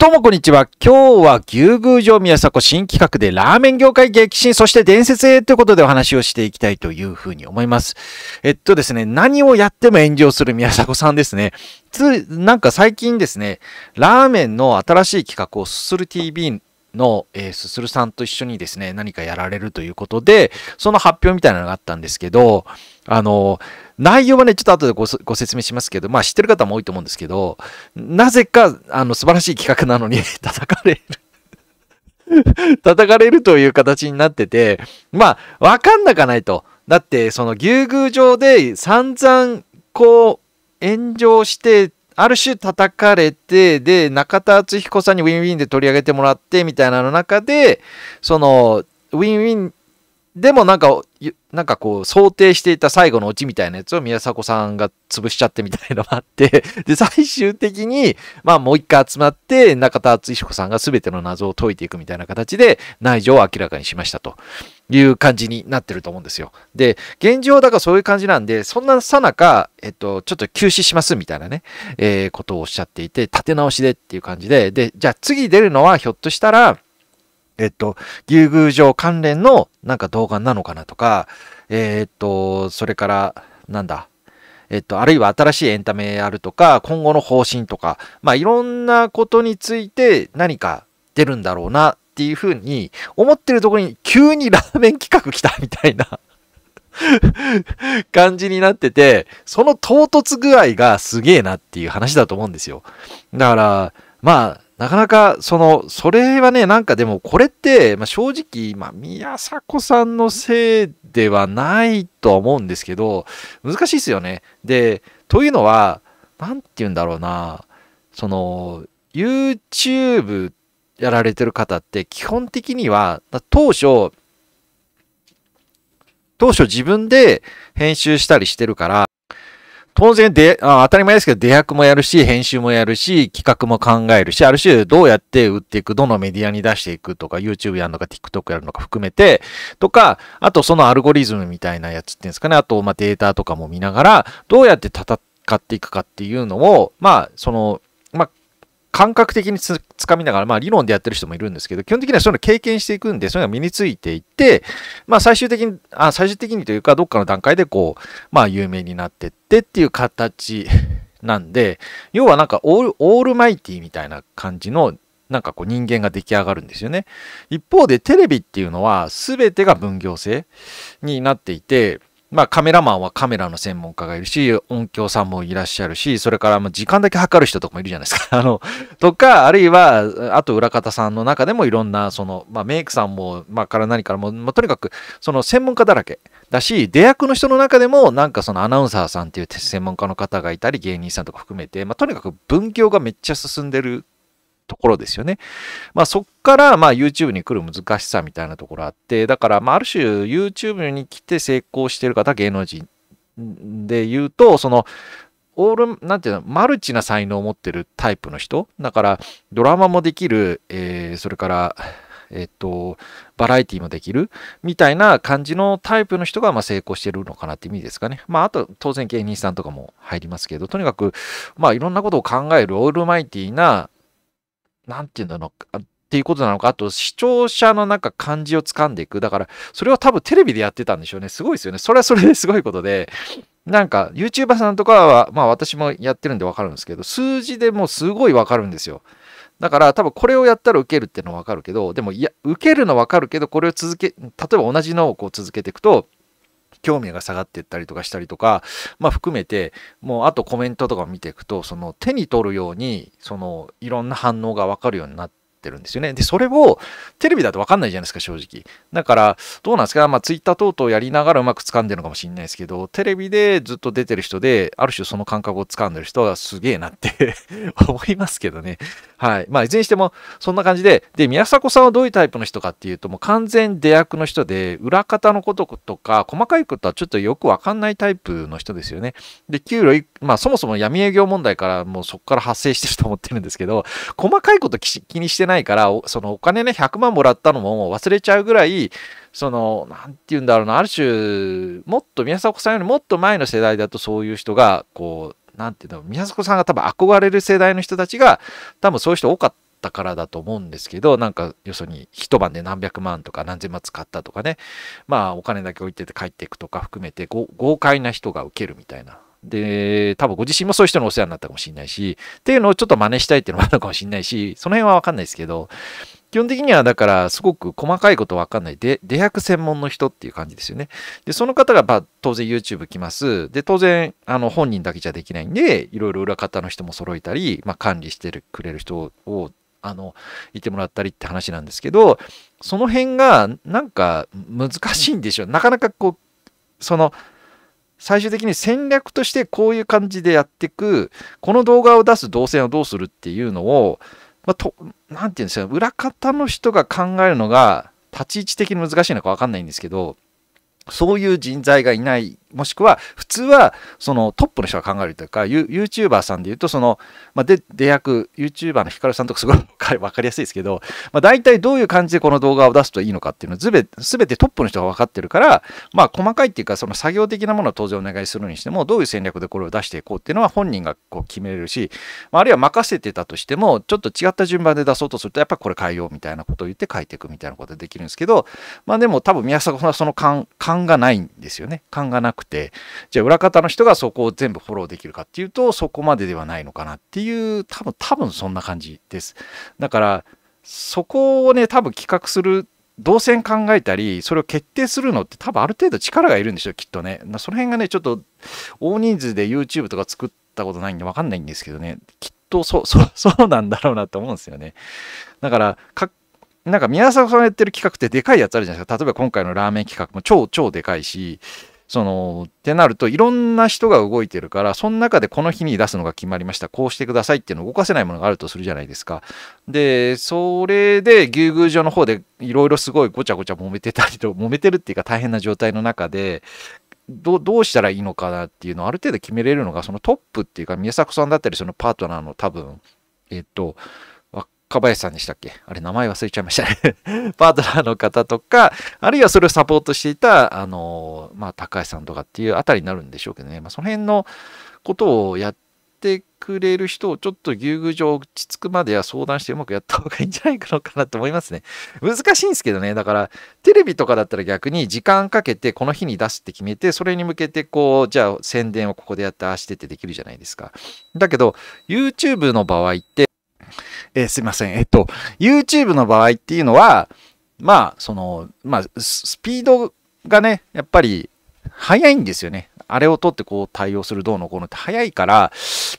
どうもこんにちは。今日は牛宮城宮迫新企画でラーメン業界激震、そして伝説へということでお話をしていきたいというふうに思います。えっとですね、何をやっても炎上する宮迫さんですね。つ、なんか最近ですね、ラーメンの新しい企画をすする TV の、えー、すするさんと一緒にですね、何かやられるということで、その発表みたいなのがあったんですけど、あの、内容はね、ちょっと後でごご説明しますけど、まあ知ってる方も多いと思うんですけど、なぜか、あの、素晴らしい企画なのに 叩かれる 叩かれるという形になってて、まあ、わかんなかないと。だって、その、牛宮城で散々、こう、炎上して、ある種叩かれて、で、中田敦彦さんにウィンウィンで取り上げてもらって、みたいなの中で、その、ウィンウィンでもなんか、なんかこう、想定していた最後のオチみたいなやつを宮迫さんが潰しちゃってみたいのがあって、で、最終的に、まあもう一回集まって、中田敦彦さんが全ての謎を解いていくみたいな形で、内情を明らかにしましたという感じになってると思うんですよ。で、現状だからそういう感じなんで、そんなさなか、えっと、ちょっと休止しますみたいなね、えー、ことをおっしゃっていて、立て直しでっていう感じで、で、じゃあ次出るのはひょっとしたら、えっと、牛宮城関連のなんか動画なのかなとか、えー、っと、それから、なんだ、えっと、あるいは新しいエンタメあるとか、今後の方針とか、まあ、いろんなことについて何か出るんだろうなっていうふうに思ってるところに急にラーメン企画来たみたいな 感じになってて、その唐突具合がすげえなっていう話だと思うんですよ。だから、まあ、なかなか、その、それはね、なんかでも、これって、まあ、正直、まあ、宮迫さんのせいではないとは思うんですけど、難しいですよね。で、というのは、なんて言うんだろうな、その、YouTube やられてる方って、基本的には、当初、当初自分で編集したりしてるから、当然で、あ当たり前ですけど、出役もやるし、編集もやるし、企画も考えるし、ある種どうやって売っていく、どのメディアに出していくとか、YouTube やるのか、TikTok やるのか含めて、とか、あとそのアルゴリズムみたいなやつっていうんですかね、あと、まデータとかも見ながら、どうやって戦っていくかっていうのを、まあ、その、感覚的につかみながら、まあ理論でやってる人もいるんですけど、基本的にはそういうの経験していくんで、そういうのが身についていって、まあ最終的に、あ最終的にというか、どっかの段階でこう、まあ有名になってってっていう形なんで、要はなんかオール、オールマイティみたいな感じの、なんかこう人間が出来上がるんですよね。一方でテレビっていうのは全てが分業制になっていて、まあカメラマンはカメラの専門家がいるし、音響さんもいらっしゃるし、それからま時間だけ測る人とかもいるじゃないですか。あの、とか、あるいは、あと裏方さんの中でもいろんな、その、まあメイクさんも、まあから何からも、まあとにかく、その専門家だらけだし、出役の人の中でも、なんかそのアナウンサーさんっていう専門家の方がいたり、芸人さんとか含めて、まあとにかく分業がめっちゃ進んでるところですよね。まあ、そっからまあ YouTube に来る難しさみたいなところあって、だからまあある種 YouTube に来て成功してる方芸能人で言うと、そのオール、なんていうの、マルチな才能を持ってるタイプの人。だから、ドラマもできる、えー、それから、えっと、バラエティもできる、みたいな感じのタイプの人が、まあ、成功してるのかなって意味ですかね。まあ、あと、当然芸人さんとかも入りますけど、とにかく、まあ、いろんなことを考えるオールマイティな、何て言うんだろう、っていうことなのか、あと視聴者のなんか感じを掴んでいく。だから、それは多分テレビでやってたんでしょうね。すごいですよね。それはそれですごいことで、なんか YouTuber さんとかは、まあ私もやってるんでわかるんですけど、数字でもすごいわかるんですよ。だから多分これをやったら受けるってのはわかるけど、でもいや、受けるのわかるけど、これを続け、例えば同じのをこう続けていくと、興味が下がっていったりとかしたりとか、まあ、含めてもうあとコメントとか見ていくとその手に取るようにそのいろんな反応が分かるようになってってるんですよね。で、それをテレビだと分かんないじゃないですか、正直。だから、どうなんですか、まあ、ツイッター等々やりながらうまく掴んでるのかもしれないですけど、テレビでずっと出てる人で、ある種その感覚を掴んでる人はすげえなって 思いますけどね。はい。まあ、いずれにしても、そんな感じで、で、宮迫さんはどういうタイプの人かっていうと、もう完全出役の人で、裏方のこととか、細かいことはちょっとよく分かんないタイプの人ですよね。で、給料、まあ、そもそも闇営業問題から、もうそこから発生してると思ってるんですけど、細かいこと気にしてないないから、そのお金ね、100万もらったのも忘れちゃうぐらい、その、なんて言うんだろうな、ある種、もっと宮迫さんよりもっと前の世代だとそういう人が、こう、なんて言うんだろう、宮迫さんが多分憧れる世代の人たちが、多分そういう人多かった。からだと思うんですけど、なんか、要するに一晩で何百万とか何千万使ったとかね、まあお金だけ置いてて帰っていくとか含めて、豪快な人が受けるみたいなで、多分ご自身もそういう人のお世話になったかもしれないし、っていうのをちょっと真似したいっていうのもあるかもしれないし、その辺はわかんないですけど、基本的にはだからすごく細かいことわかんないで、出役専門の人っていう感じですよね。で、その方がま当然 YouTube 来ます。で、当然あの本人だけじゃできないんで、いろいろ裏方の人も揃えたり、まあ、管理してくれる人をあのいてもらったりって話なんですけど、その辺がなんか難しいんでしょう。なかなかこう、その、最終的に戦略としてこういう感じでやっていくこの動画を出す動線をどうするっていうのをまあ、となんて言うんですか裏方の人が考えるのが立ち位置的に難しいのか分かんないんですけどそういう人材がいない、もしくは普通はそのトップの人が考えるというか、ユーチューバーさんで言うと、その、まあ、で、出役、ユーチューバーのヒカルさんとかすごい分 かりやすいですけど、まあ、大体どういう感じでこの動画を出すといいのかっていうのは、すべてトップの人が分かってるから、まあ、細かいっていうか、その作業的なものを当然お願いするにしても、どういう戦略でこれを出していこうっていうのは本人がこう決めれるし、まあ、あるいは任せてたとしても、ちょっと違った順番で出そうとすると、やっぱりこれ変えようみたいなことを言って書いていくみたいなことができるんですけど、まあ、でも多分宮迫さんはその感、感勘がないんですよね。勘がなくて。じゃあ裏方の人がそこを全部フォローできるかっていうと、そこまでではないのかなっていう、多分、多分そんな感じです。だから、そこをね、多分企画する動線考えたりそれを決定するのって多分ある程度力がいるんでしょきっとねその辺がねちょっと大人数で YouTube とか作ったことないんで分かんないんですけどねきっとそうそう そうなんだろうなと思うんですよねだからかなんか宮迫さんがやってる企画ってでかいやつあるじゃないですか。例えば今回のラーメン企画も超超でかいし、そのってなるといろんな人が動いてるからその中でこの日に出すのが決まりましたこうしてくださいっていうのを動かせないものがあるとするじゃないですかでそれで牛宮城の方でいろいろすごいごちゃごちゃ揉めてたりと揉めてるっていうか大変な状態の中でどうしたらいいのかなっていうのをある程度決めれるのがそのトップっていうか宮迫さんだったりそのパートナーの多分えっと若林さんでしたっけあれ、名前忘れちゃいましたね パートナーの方とか、あるいはそれをサポートしていた、あの、まあ、高橋さんとかっていうあたりになるんでしょうけどね。まあ、その辺のことをやってくれる人をちょっと牛宮城落ち着くまでは相談してうまくやった方がいいんじゃないかなと思いますね。難しいんですけどね。だから、テレビとかだったら逆に時間かけてこの日に出すって決めて、それに向けてこう、じゃあ宣伝をここでやって、ああしてってできるじゃないですか。だけど、YouTube の場合って、えー、すいません。えっと、YouTube の場合っていうのは、まあ、その、まあ、スピードがね、やっぱり速いんですよね。あれを取ってこう対応するどうのこうのって早いから、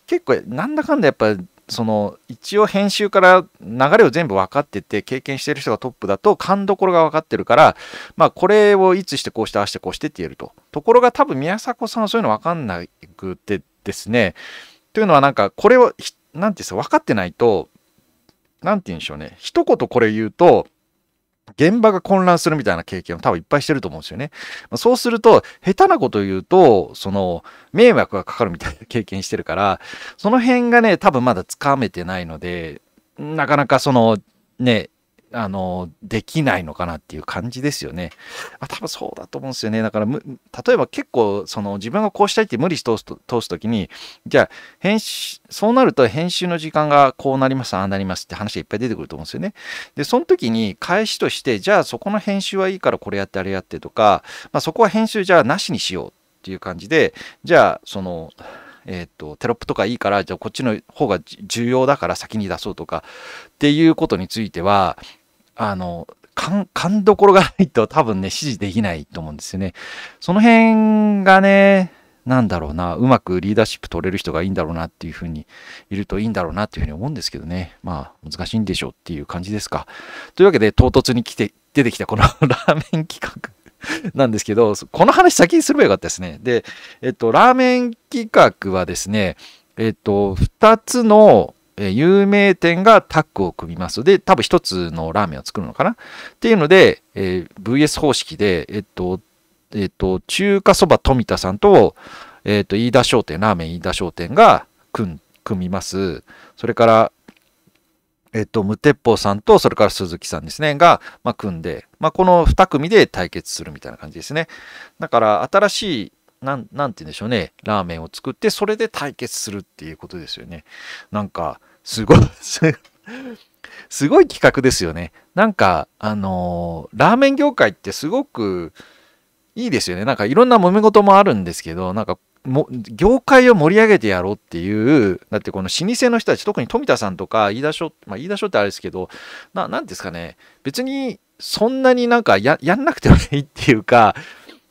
結構なんだかんだやっぱその一応編集から流れを全部分かってて経験してる人がトップだと勘どころが分かってるからまあこれをいつしてこうしてああしてこうしてって言えるとところが多分宮迫さんはそういうの分かんなくてですねというのはなんかこれを何て言うんですか分かってないと何て言うんでしょうね。一言これ言うと、現場が混乱するみたいな経験を多分いっぱいしてると思うんですよね。そうすると、下手なこと言うと、その、迷惑がかかるみたいな経験してるから、その辺がね、多分まだつかめてないので、なかなかその、ね、あの、できないのかなっていう感じですよね。あ多分そうだと思うんですよね。だから、例えば結構、その自分がこうしたいって無理して通すと通すときに、じゃあ、編集、そうなると編集の時間がこうなります、ああなりますって話がいっぱい出てくると思うんですよね。で、その時に返しとして、じゃあそこの編集はいいからこれやってあれやってとか、まあそこは編集じゃあなしにしようっていう感じで、じゃあ、その、えーと、とテロップとかいいからじゃあこっちの方が重要だから先に出そうとかっていうことについてはあの、勘、勘どころがないと多分ね、指示できないと思うんですよね。その辺がね、なんだろうな、うまくリーダーシップ取れる人がいいんだろうなっていうふうに、いるといいんだろうなっていうふうに思うんですけどね。まあ、難しいんでしょうっていう感じですか。というわけで、唐突に来て、出てきたこのラーメン企画なんですけど、この話先にすればよかったですね。で、えっと、ラーメン企画はですね、えっと、2つの、え有名店がタッグを組みます。で、多分一つのラーメンを作るのかなっていうので、えー、VS 方式で、えっと、えっと、中華そば富田さんと、えっと、飯田商店、ラーメン飯田商店が組みます。それから、えっと、無鉄砲さんと、それから鈴木さんですね、が、まあ、組んで、まあ、この2組で対決するみたいな感じですね。だから、新しい、なん、なんて言うんでしょうね、ラーメンを作って、それで対決するっていうことですよね。なんか、すごいすごい企画ですよね。なんか、あのー、ラーメン業界ってすごくいいですよね。なんかいろんな揉め事もあるんですけど、なんかも業界を盛り上げてやろうっていう、だってこの老舗の人たち、特に富田さんとか飯田署、まあ、飯田署ってあれですけど、ななんですかね、別にそんなになんかややんなくてもいいっていうか、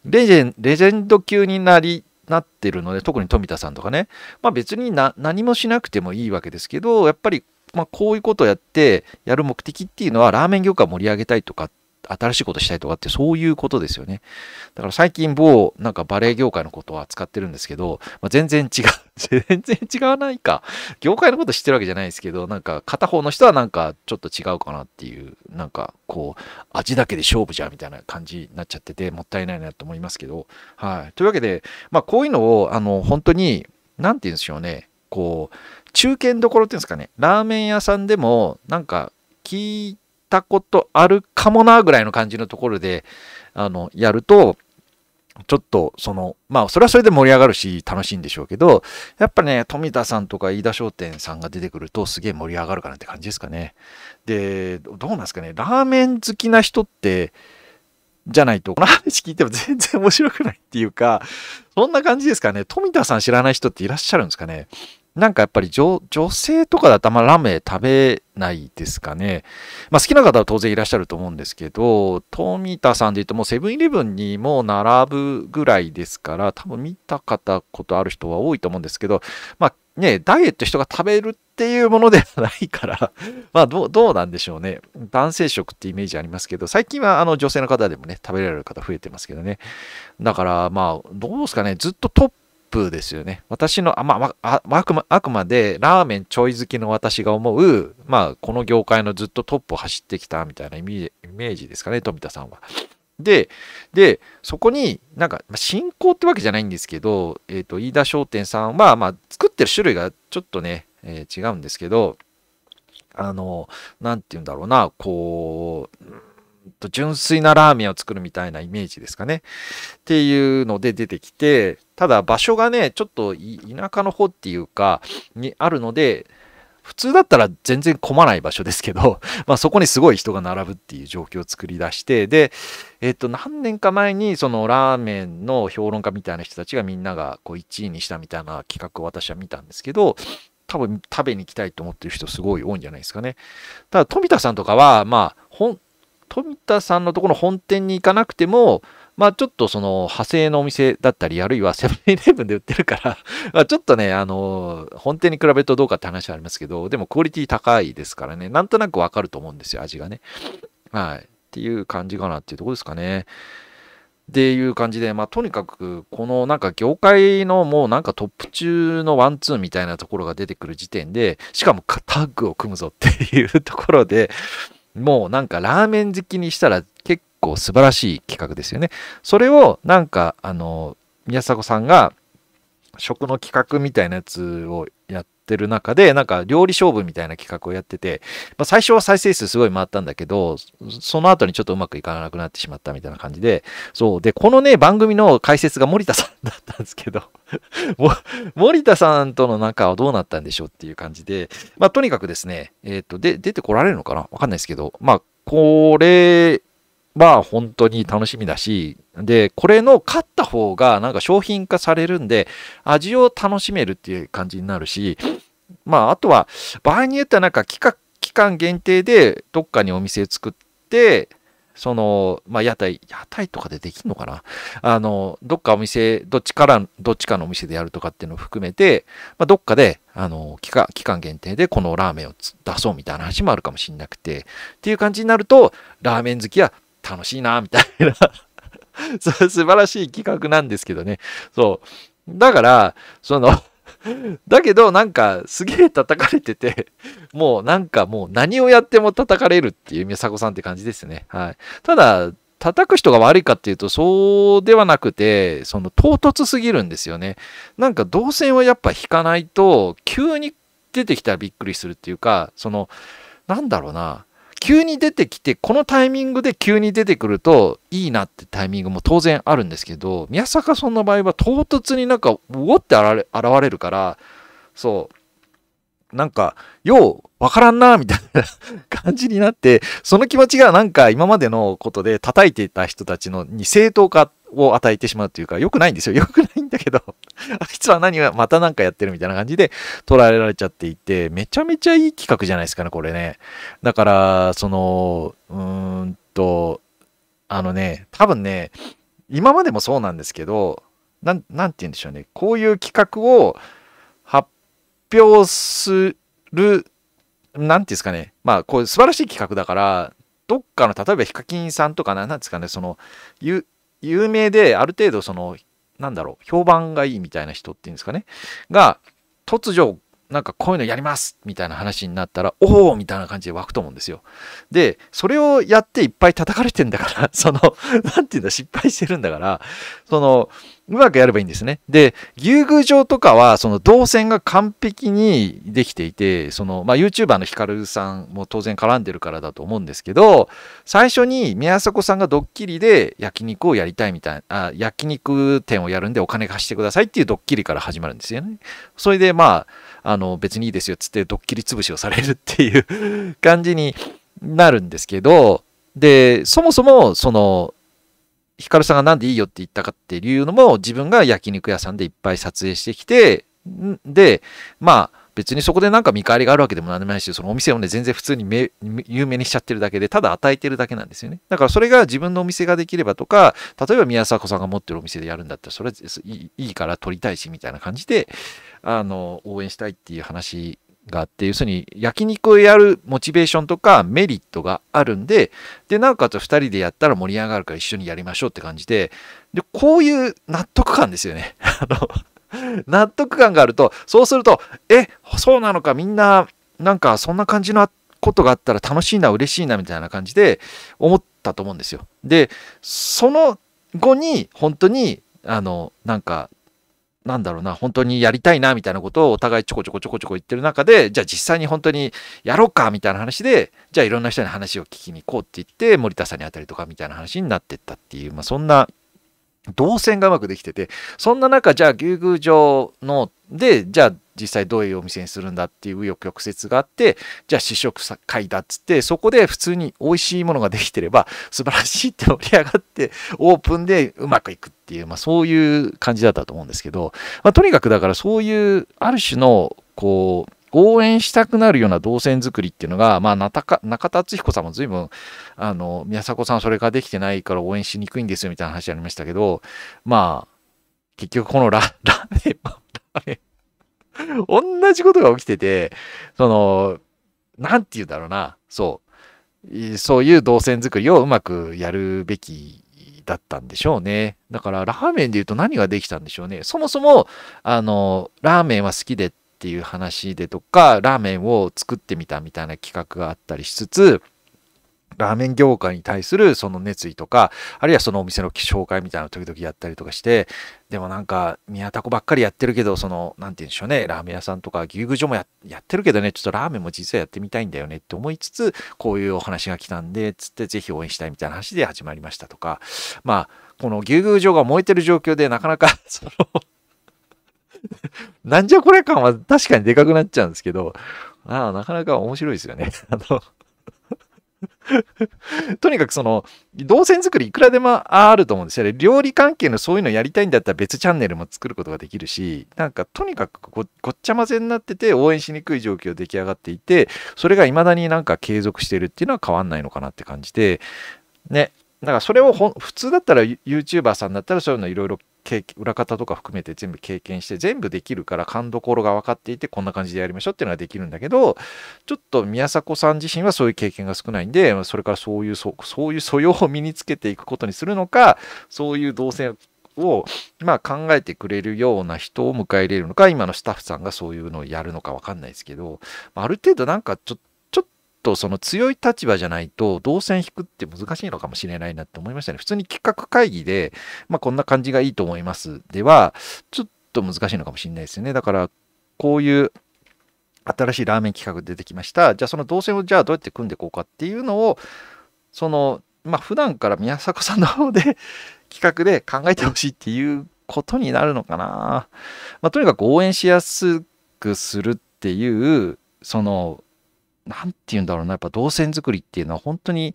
レジェンレジェンド級になりなってるので特に富田さんとかね、まあ、別に何もしなくてもいいわけですけどやっぱりまあ、こういうことをやってやる目的っていうのはラーメン業界を盛り上げたいとかっ新しいことしたいとかってそういうことですよね。だから最近某なんかバレエ業界のことは扱ってるんですけど、まあ、全然違う、全然違わないか。業界のこと知ってるわけじゃないですけど、なんか片方の人はなんかちょっと違うかなっていう、なんかこう、味だけで勝負じゃみたいな感じになっちゃってて、もったいないなと思いますけど、はい。というわけで、まあこういうのを、あの、本当に、何て言うんでしょうね、こう、中堅どころっていうんですかね、ラーメン屋さんでもなんか聞いて、たことあるかもなぐらいの感じのところで、あの、やると、ちょっと、その、まあ、それはそれで盛り上がるし、楽しいんでしょうけど、やっぱね、富田さんとか飯田商店さんが出てくると、すげえ盛り上がるかなって感じですかね。で、どうなんですかね、ラーメン好きな人って、じゃないと、この話聞いても 全然面白くないっていうか、そんな感じですかね。富田さん知らない人っていらっしゃるんですかね。なんかやっぱり女性とかだとあんまラーメン食べないですかね。まあ、好きな方は当然いらっしゃると思うんですけど、富田さんで言うともうセブンイレブンにもう並ぶぐらいですから、多分見た方ことある人は多いと思うんですけど、まあね、ダイエット人が食べるっていうものではないから まあどうなんでしょうね。男性食ってイメージありますけど、最近はあの女性の方でもね、食べられる方増えてますけどね。だからまあ、どうですかね、ずっとトッププですよね。私の、あまあ、あくま、あくまでラーメンちょい好きの私が思う、まあ、この業界のずっとトップを走ってきたみたいなイメージですかね、富田さんは。で、で、そこになんか、進行ってわけじゃないんですけど、えっ、ー、と、飯田商店さんは、まあ、作ってる種類がちょっとね、えー、違うんですけど、あの、なんて言うんだろうな、こう、と純粋なラーメンを作るみたいなイメージですかね。っていうので出てきて、ただ場所がね、ちょっと田舎の方っていうか、にあるので、普通だったら全然混まない場所ですけど、まあ、そこにすごい人が並ぶっていう状況を作り出して、で、えっ、と、何年か前に、そのラーメンの評論家みたいな人たちがみんながこう1位にしたみたいな企画を私は見たんですけど、多分食べに行きたいと思ってる人すごい多いんじゃないですかね。ただ、富田さんとかは、まあ、富田さんのところの本店に行かなくても、まあちょっとその派生のお店だったり、あるいはセブンイレブンで売ってるから まちょっとね、あの、本店に比べるとどうかって話はありますけど、でもクオリティ高いですからね、なんとなくわかると思うんですよ、味がね。はい。っていう感じかなっていうとこですかね。っていう感じで、まあ、とにかく、このなんか業界のもうなんかトップ中のワンツーみたいなところが出てくる時点で、しかもタッグを組むぞっていうところで、もうなんかラーメン好きにしたら結構素晴らしい企画ですよね。それをなんかあの宮迫さんが食の企画みたいなやつをやっってる中で、なんか料理勝負みたいな企画をやってて、まあ、最初は再生数すごい回ったんだけど、その後にちょっとうまくいかなくなってしまったみたいな感じで、そう。で、このね、番組の解説が森田さんだったんですけど、森田さんとの仲はどうなったんでしょうっていう感じで、まあ、とにかくですね、えっ、ー、と、で、出てこられるのかなわかんないですけど、まあ、これは本当に楽しみだし、で、これの勝った方がなんか商品化されるんで、味を楽しめるっていう感じになるし、まあ、あとは、場合によってはなんか期間限定でどっかにお店作って、その、まあ、屋台、屋台とかでできんのかなあの、どっかお店、どっちから、どっちかのお店でやるとかっていうのを含めて、まあ、どっかで、あの、期間、期間限定でこのラーメンを出そうみたいな話もあるかもしれなくて、っていう感じになると、ラーメン好きは楽しいな、みたいな そう、素晴らしい企画なんですけどね。そう。だから、その だけどなんかすげえ叩かれてて、もうなんかもう何をやっても叩かれるっていう美佐子さんって感じですね。はい。ただ、叩く人が悪いかっていうと、そうではなくて、その唐突すぎるんですよね。なんか動線をやっぱ引かないと、急に出てきたらびっくりするっていうか、その、なんだろうな、急に出てきて、このタイミングで急に出てくるといいなってタイミングも当然あるんですけど、宮坂さんの場合は唐突になんか、うおって現れるから、そう、なんか、よう、わからんな、みたいな感じになって、その気持ちがなんか今までのことで叩いていた人たちのに正当化を与えてしまうというか、良くないんですよ。良くないんだけど、あいつは何がまた何かやってるみたいな感じで捉えられちゃっていて、めちゃめちゃいい企画じゃないですかね、これね。だから、その、うーんと、あのね、多分ね、今までもそうなんですけど、なん、なんて言うんでしょうね。こういう企画を発表する、なんていうんですかね。まあ、こう素晴らしい企画だから、どっかの、例えばヒカキンさんとか、なんですかね、その、有名である程度そのなんだろう評判がいいみたいな人っていうんですかねが突如なんかこういうのやりますみたいな話になったら、おおみたいな感じで湧くと思うんですよ。で、それをやっていっぱい叩かれてんだから、その、なんていうんだ、失敗してるんだから、その、うまくやればいいんですね。で、牛宮城とかは、その動線が完璧にできていて、その、まあ、YouTuber のヒカルさんも当然絡んでるからだと思うんですけど、最初に宮迫さんがドッキリで焼肉をやりたいみたいな、あ焼肉店をやるんでお金貸してくださいっていうドッキリから始まるんですよね。それで、まあ、あの別にいいですよっつってドッキリ潰しをされるっていう感じになるんですけどでそもそもそのヒカルさんが何でいいよって言ったかっていうのも自分が焼肉屋さんでいっぱい撮影してきてでまあ別にそこでなんか見返りがあるわけでも何でもないし、そのお店をね、全然普通に有名にしちゃってるだけで、ただ与えてるだけなんですよね。だからそれが自分のお店ができればとか、例えば宮迫さんが持ってるお店でやるんだったら、それはいいから取りたいし、みたいな感じで、あの、応援したいっていう話があって、要するに焼肉をやるモチベーションとかメリットがあるんで、で、なおかつ2人でやったら盛り上がるから一緒にやりましょうって感じで、で、こういう納得感ですよね。あの納得感があると、そうすると、え、そうなのか、みんな、なんかそんな感じのことがあったら楽しいな、嬉しいな、みたいな感じで思ったと思うんですよ。で、その後に、本当に、あの、なんか、なんだろうな、本当にやりたいな、みたいなことをお互いちょこちょこちょこちょこ言ってる中で、じゃあ実際に本当にやろうか、みたいな話で、じゃあいろんな人に話を聞きに行こうって言って、森田さんに会ったりとか、みたいな話になってったっていう、まあそんな動線がうまくできててそんな中じゃあ牛宮城のでじゃあ実際どういうお店にするんだっていう右翼曲折があってじゃあ試食会だっつってそこで普通に美味しいものができてれば素晴らしいって盛り上がってオープンでうまくいくっていう、まあ、そういう感じだったと思うんですけど、まあ、とにかくだからそういうある種のこう応援したくなるような動線作りっていうのが、まあ、中田敦彦さんも随分、あの、宮迫さんそれができてないから応援しにくいんですよみたいな話ありましたけど、まあ、結局このラ、ラーメン、ラーメン、同じことが起きてて、その、なんて言うんだろうな、そう、そういう動線作りをうまくやるべきだったんでしょうね。だから、ラーメンで言うと何ができたんでしょうね。そもそも、あの、ラーメンは好きでっていう話でとかラーメンを作ってみたみたいな企画があったりしつつラーメン業界に対するその熱意とか、あるいはそのお店の紹介みたいなの時々やったりとかして、でもなんか、宮田湖ばっかりやってるけど、その、何て言うんでしょうね、ラーメン屋さんとか牛宮城もやってるけどね、ちょっとラーメンも実はやってみたいんだよねって思いつつ、こういうお話が来たんで、つってぜひ応援したいみたいな話で始まりましたとか、まあ、この牛宮城が燃えてる状況でなかなか、その なんじゃこれ感は確かにでかくなっちゃうんですけど、ああ、なかなか面白いですよね。あの とにかくその動線作りいくらでもあると思うんですよね。料理関係のそういうのやりたいんだったら別チャンネルも作ることができるしなんかとにかくごっちゃ混ぜになってて応援しにくい状況出来上がっていてそれが未だになんか継続してるっていうのは変わんないのかなって感じでねだからそれを普通だったら YouTuber さんだったらそういうのいろいろ裏方とか含めて全部経験して全部できるから勘どころが分かっていてこんな感じでやりましょうっていうのができるんだけどちょっと宮迫さん自身はそういう経験が少ないんでそれからそういうそういう素養を身につけていくことにするのかそういう動線をまあ考えてくれるような人を迎え入れるのか今のスタッフさんがそういうのをやるのか分かんないですけどある程度なんかちょっとその強い立場じゃないと動線引くって難しいのかもしれないなって思いましたね。普通に企画会議で、まあ、こんな感じがいいと思いますでは、ちょっと難しいのかもしれないですよね。だから、こういう新しいラーメン企画出てきました。じゃあその動線をじゃあどうやって組んでいこうかっていうのを、その、まあ普段から宮迫さんの方で 企画で考えてほしいっていうことになるのかな。まあとにかく応援しやすくするっていう、その何て言うんだろうな、やっぱ動線作りっていうのは本当に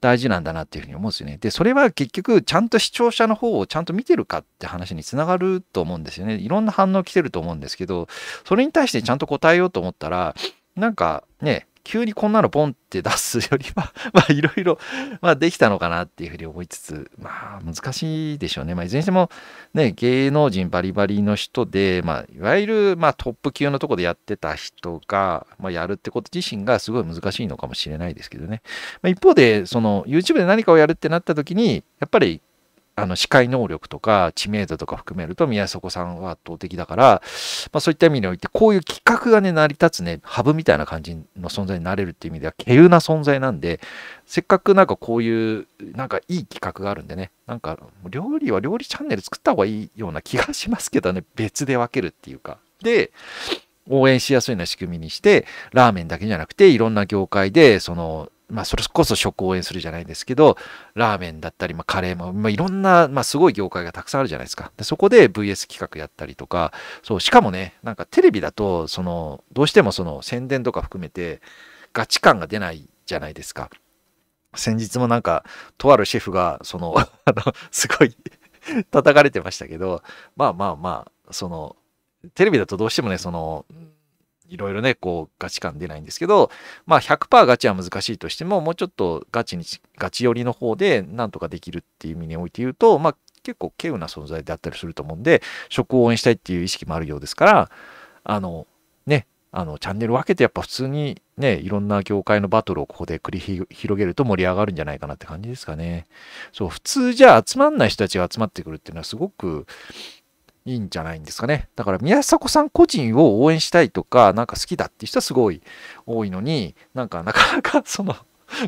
大事なんだなっていうふうに思うんですよね。で、それは結局、ちゃんと視聴者の方をちゃんと見てるかって話につながると思うんですよね。いろんな反応来てると思うんですけど、それに対してちゃんと答えようと思ったら、なんかね、急にこんなのポンって出すよりは まあいろいろ、まあできたのかなっていうふうに思いつつ、まあ難しいでしょうね。まあいずれにしてもね、芸能人バリバリの人で、まあいわゆるまあトップ級のとこでやってた人が、まあやるってこと自身がすごい難しいのかもしれないですけどね。まあ、一方で、その YouTube で何かをやるってなった時に、やっぱりあの、司会能力とか知名度とか含めると宮迫さんは圧倒的だから、まあそういった意味において、こういう企画がね、成り立つね、ハブみたいな感じの存在になれるっていう意味では、稀有な存在なんで、せっかくなんかこういう、なんかいい企画があるんでね、なんか料理は料理チャンネル作った方がいいような気がしますけどね、別で分けるっていうか。で、応援しやすいような仕組みにして、ラーメンだけじゃなくて、いろんな業界で、その、まあ、それこそ食を応援するじゃないですけど、ラーメンだったり、まあ、カレーも、まあ、いろんな、まあ、すごい業界がたくさんあるじゃないですか。でそこで VS 企画やったりとか、そう、しかもね、なんかテレビだと、その、どうしてもその宣伝とか含めて、ガチ感が出ないじゃないですか。先日もなんか、とあるシェフが、その、あの、すごい叩かれてましたけど、まあまあまあ、その、テレビだとどうしてもね、その、いろいろね、こう、ガチ感出ないんですけど、まあ100%ガチは難しいとしても、もうちょっとガチに、ガチ寄りの方でなんとかできるっていう意味において言うと、まあ結構稀有な存在であったりすると思うんで、職を応援したいっていう意識もあるようですから、あの、ね、あの、チャンネル分けてやっぱ普通にね、いろんな業界のバトルをここで繰り広げると盛り上がるんじゃないかなって感じですかね。そう、普通じゃ集まんない人たちが集まってくるっていうのはすごく、いいんじゃないんですかね。だから宮迫さん個人を応援したいとか、なんか好きだっていう人はすごい多いのに、なんかなかなか その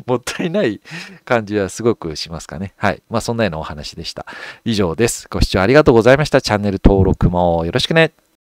もったいない感じはすごくしますかね。はい。まあそんなようなお話でした。以上です。ご視聴ありがとうございました。チャンネル登録もよろしくね。